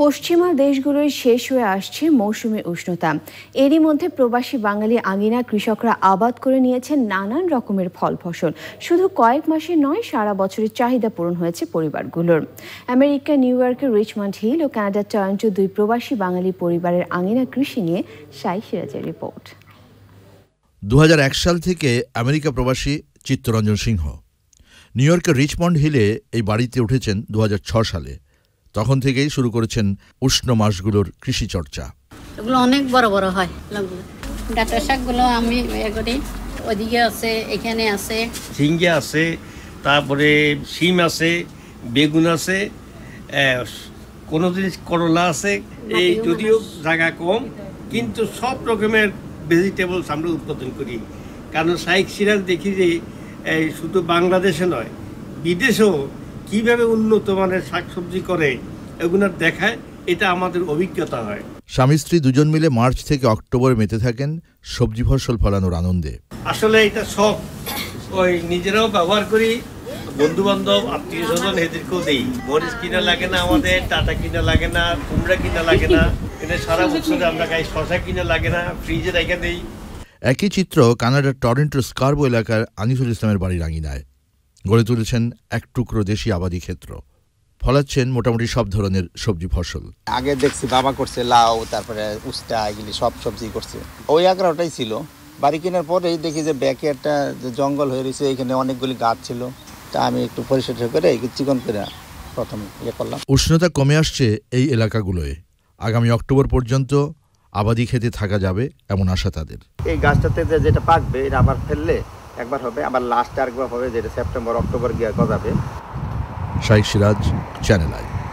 পশ্চিমা দেশগুলোয় শেষ হয়ে আসছে মৌসুমি উষ্ণতা এরই মধ্যে প্রবাসী বাঙালি আঙিনা কৃষকরা আবাদ করে নিয়েছেন নানান রকমের ফল ফসল শুধু কয়েক মাসে নয় সারা বছরের চাহিদা পূরণ হয়েছে পরিবারগুলোর আমেরিকা নিউ ইয়র্কের রিচমন্ড হিল ও কানাডার টরন্টো দুই প্রবাসী বাঙালি পরিবারের আঙিনা কৃষি নিয়ে সাই সিরাজের রিপোর্ট দু সাল থেকে আমেরিকা প্রবাসী চিত্তরঞ্জন সিংহ নিউ ইয়র্কের রিচমন্ড হিলে এই বাড়িতে উঠেছেন দু সালে তখন থেকেই শুরু করেছেন উষ্ণ মাসগুলোর কৃষি চর্চা এগুলো অনেক বড় বড় হয় ডাটা শাকগুলো আমি ওদিকে আছে এখানে আছে ঝিঙ্গে আছে তারপরে শিম আছে বেগুন আছে কোনো জিনিস করলা আছে এই যদিও জায়গা কম কিন্তু সব রকমের ভেজিটেবলস আমরা উৎপাদন করি কারণ সাইক সিরাজ দেখি যে শুধু বাংলাদেশে নয় বিদেশেও কিভাবে উন্নত মানের শাকসবজি করে এগুলো দেখায় এটা আমাদের অভিজ্ঞতা হয় স্বামী স্ত্রী দুজন মিলে মার্চ থেকে অক্টোবর মেতে থাকেন সবজি ফসল ফলানোর আনন্দে আসলে এটা শখ ওই নিজেরাও ব্যবহার করি বন্ধু বান্ধব আত্মীয় স্বজন এদেরকেও দিই মরিচ কিনা লাগে না আমাদের টাটা কিনা লাগে না কুমড়া কিনা লাগে না এটা সারা বছর আমরা খাই শশা কিনা লাগে না ফ্রিজে রেখে দেই একই চিত্র কানাডার টরেন্টো স্কার্বো এলাকার আনিসুল ইসলামের বাড়ির আঙিনায় গড়ে তুলেছেন এক টুকরো দেশি আবাদি ক্ষেত্র ফলাচ্ছেন মোটামুটি সব ধরনের সবজি ফসল আগে দেখছি বাবা করছে লাউ তারপরে উস্তা এগুলি সব সবজি করছে ওই আগ্রহটাই ছিল বাড়ি কেনার পরেই দেখি যে ব্যাকে একটা জঙ্গল হয়ে রয়েছে এখানে অনেকগুলি গাছ ছিল তা আমি একটু পরিষ্কার করে চিকন করে প্রথম ইয়ে করলাম উষ্ণতা কমে আসছে এই এলাকাগুলোয় আগামী অক্টোবর পর্যন্ত আবাদি খেতে থাকা যাবে এমন আশা তাদের এই গাছটাতে যেটা পাকবে এটা আবার ফেললে একবার হবে আবার লাস্ট আরেকবার হবে যেটা সেপ্টেম্বর অক্টোবর গিয়ে গজাবে শাই সিরাজ চ্যানেল আই